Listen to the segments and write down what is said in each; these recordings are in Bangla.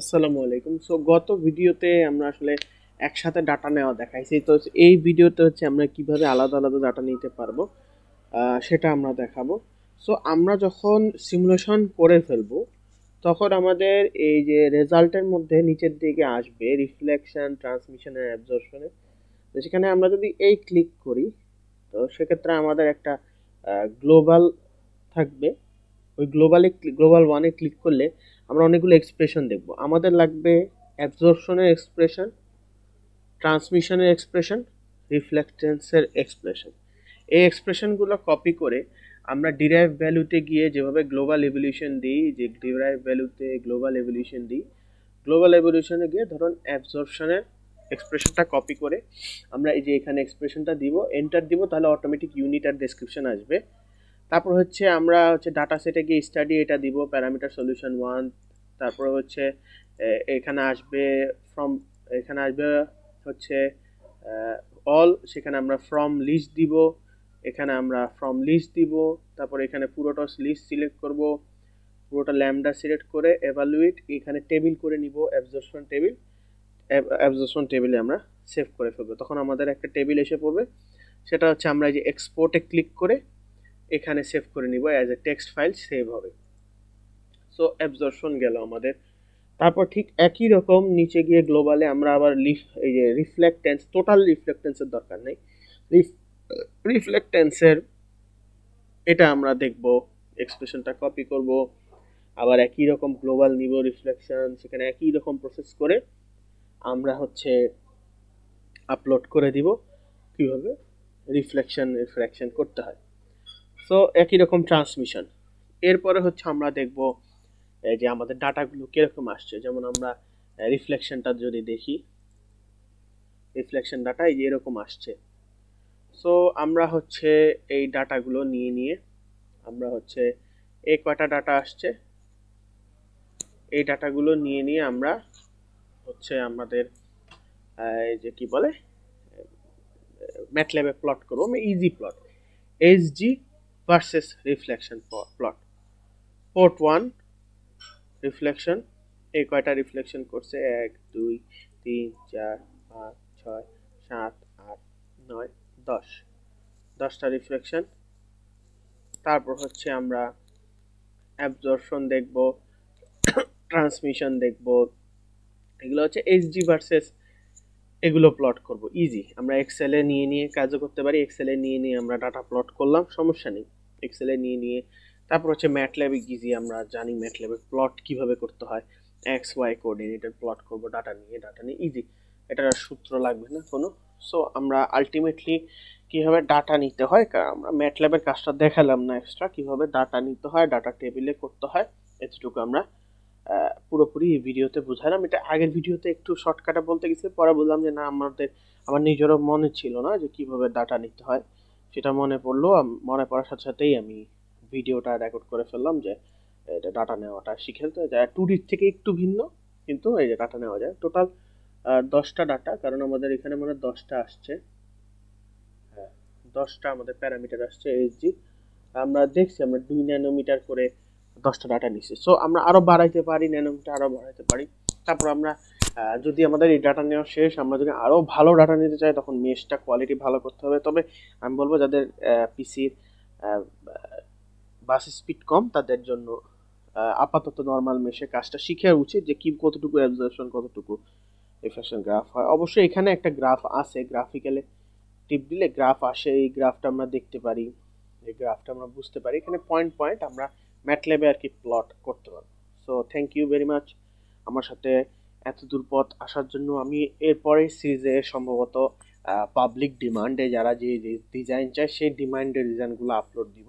আসসালামু আলাইকুম সো গত ভিডিওতে আমরা আসলে একসাথে ডাটা নেওয়া দেখাইছি তো এই ভিডিওতে হচ্ছে আমরা কিভাবে আলাদা আলাদা ডাটা নিতে পারবো সেটা আমরা দেখাবো সো আমরা যখন সিমুলেশন করে ফেলবো তখন আমাদের এই যে রেজাল্টের মধ্যে নিচের দিকে আসবে রিফ্লেকশন ট্রান্সমিশন আর তো সেখানে আমরা যদি এই ক্লিক করি তো সেক্ষেত্রে আমাদের একটা গ্লোবাল থাকবে ওই গ্লোবালে গ্লোবাল ওয়ানে ক্লিক করলে আমরা অনেকগুলো এক্সপ্রেশন দেখব আমাদের লাগবে অ্যাবজর্পশনের এক্সপ্রেশন ট্রান্সমিশনের এক্সপ্রেশন রিফ্লেকটেন্সের এক্সপ্রেশন এই এক্সপ্রেশনগুলো কপি করে আমরা ডিরাইভ ভ্যালুতে গিয়ে যেভাবে গ্লোবাল এভলিউশন দিই যে ডিরাইভ ভ্যালুতে গ্লোবাল এভলিউশন দিই গ্লোবাল এভলিউশনে গিয়ে ধরুন অ্যাবজর্পশনের এক্সপ্রেশনটা কপি করে আমরা এই যে এখানে এক্সপ্রেশনটা দিব এন্টার দিব তাহলে অটোমেটিক ইউনিট আর ডেসক্রিপশন আসবে তারপর হচ্ছে আমরা হচ্ছে ডাটা সেটে গিয়ে স্টাডি এটা দিব প্যারামিটার সলিউশন ওয়ান তারপর হচ্ছে এখানে আসবে ফ্রম এখানে আসবে হচ্ছে অল সেখানে আমরা ফ্রম লিস্ট দিব এখানে আমরা ফ্রম লিস্ট দিব তারপর এখানে পুরোটা লিস্ট সিলেক্ট করব পুরোটা ল্যামডা সিলেক্ট করে এভালুয়েট এখানে টেবিল করে নিব অ্যাবজর্শন টেবিল অ্যাবজর্শন টেবিলে আমরা সেভ করে ফেলবো তখন আমাদের একটা টেবিল এসে পড়বে সেটা হচ্ছে আমরা যে এক্সপোর্টে ক্লিক করে এখানে সেভ করে নিব as a text file save হবে সো অ্যাবজর্পশন গেল আমাদের তারপর ঠিক একই রকম নিচে গিয়ে গ্লোবালে আমরা আবার লিফ এই যে রিফ্লেকটেন্স টোটাল রিফ্লেকটেন্সের দরকার নেই রিফ্লেকটেন্সের এটা আমরা দেখব এক্সপ্রেশনটা কপি করব আবার একই রকম গ্লোবাল নিব রিফ্লেকশন সেখানে একই রকম প্রসেস করে আমরা হচ্ছে আপলোড করে দিব কীভাবে রিফ্লেকশন রিফ্লেকশান করতে হয় সো একই রকম ট্রান্সমিশন এরপরে হচ্ছে আমরা দেখব যে আমাদের ডাটাগুলো কীরকম আসছে যেমন আমরা রিফ্লেকশনটা যদি দেখি রিফ্লেকশন ডাটা এই যে এরকম আসছে সো আমরা হচ্ছে এই ডাটাগুলো নিয়ে নিয়ে আমরা হচ্ছে এ কটা ডাটা আসছে এই ডাটাগুলো নিয়ে নিয়ে আমরা হচ্ছে আমাদের এই যে কি বলে ল্যাবে প্লট করবো easy plot H G versus reflection plot port one reflection এই কয়টা রিফ্লেকশন করছে এক দুই তিন চার পাঁচ ছয় সাত আট নয় দশ দশটা রিফ্লেকশন তারপর হচ্ছে আমরা অ্যাবজর্পশন দেখব ট্রান্সমিশন দেখব এগুলো হচ্ছে এইচডি ভার্সেস এগুলো প্লট করব ইজি আমরা এক্সেলে নিয়ে নিয়ে কাজও করতে পারি এক্সেলে নিয়ে নিয়ে আমরা ডাটা প্লট করলাম সমস্যা নেই এক্সেলে নিয়ে নিয়ে তারপর হচ্ছে ম্যাটল্যাবে গিয়ে আমরা জানি ম্যাটল্যাবে প্লট কিভাবে করতে হয় এক্স ওয়াই কোঅর্ডিনেটের প্লট করব ডাটা নিয়ে ডাটা নিয়ে ইজি এটার সূত্র লাগবে না কোনো সো আমরা আলটিমেটলি কীভাবে ডাটা নিতে হয় কারণ আমরা ম্যাটল্যাবের কাজটা দেখালাম না এক্সট্রা কীভাবে ডাটা নিতে হয় ডাটা টেবিলে করতে হয় এতটুকু আমরা পুরোপুরি ভিডিওতে বুঝালাম এটা আগের ভিডিওতে একটু শর্টকাটে বলতে গেছি পরে বললাম যে না আমাদের আমার নিজেরও মনে ছিল না যে কিভাবে ডাটা নিতে হয় সেটা মনে পড়লো মনে পড়ার সাথে সাথেই আমি ভিডিওটা রেকর্ড করে ফেললাম যে এটা ডাটা নেওয়াটা শিখে তো যা ডির থেকে একটু ভিন্ন কিন্তু এই যে ডাটা নেওয়া যায় টোটাল দশটা ডাটা কারণ আমাদের এখানে মনে হয় দশটা আসছে হ্যাঁ দশটা আমাদের প্যারামিটার আসছে এইচজি আমরা দেখছি আমরা দুই ন্যানোমিটার করে দশটা ডাটা নিচ্ছি সো আমরা আরও বাড়াইতে পারি ন্যানোমিটার আরও বাড়াইতে পারি তারপর আমরা যদি আমাদের এই ডাটা নেওয়া শেষ আমরা যদি আরও ভালো ডাটা নিতে চাই তখন মেশটা কোয়ালিটি ভালো করতে হবে তবে আমি বলবো যাদের পিসির বাস স্পিড কম তাদের জন্য আপাতত নর্মাল মেশে কাজটা শিখে উচিত যে কি কতটুকু অ্যাবজর্পশন কতটুকু রিফ্লেকশন গ্রাফ হয় অবশ্যই এখানে একটা গ্রাফ আছে গ্রাফিক্যালে টিপ দিলে গ্রাফ আসে এই গ্রাফটা আমরা দেখতে পারি এই গ্রাফটা আমরা বুঝতে পারি এখানে পয়েন্ট পয়েন্ট আমরা ম্যাটলেবে আর কি প্লট করতে পারবো so thank you very much আমার সাথে এত দূর পথ আসার জন্য আমি এরপরের সিরিজে সম্ভবত পাবলিক ডিমান্ডে যারা যে ডিজাইন চায় সেই ডিমান্ডের ডিজাইনগুলো আপলোড দিব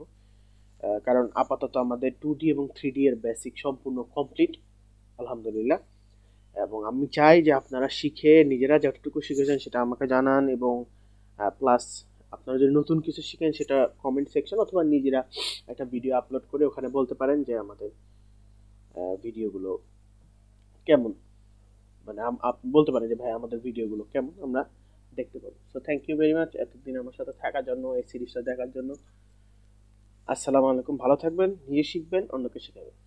কারণ আপাতত আমাদের টু ডি এবং থ্রি ডি এর বেসিক সম্পূর্ণ কমপ্লিট আলহামদুলিল্লাহ এবং আমি চাই যে আপনারা শিখে নিজেরা যতটুকু শিখেছেন সেটা আমাকে জানান এবং প্লাস আপনারা যদি নতুন কিছু শিখেন সেটা কমেন্ট সেকশন অথবা নিজেরা একটা ভিডিও আপলোড করে ওখানে বলতে পারেন যে আমাদের ভিডিওগুলো কেমন মানে আপনি বলতে পারেন যে ভাই আমাদের ভিডিওগুলো কেমন আমরা দেখতে পাবো so thank you very much এতদিন আমার সাথে থাকার জন্য এই সিরিজটা দেখার জন্য আসসালামু আলাইকুম ভালো থাকবেন নিজে শিখবেন অন্যকে শেখাবেন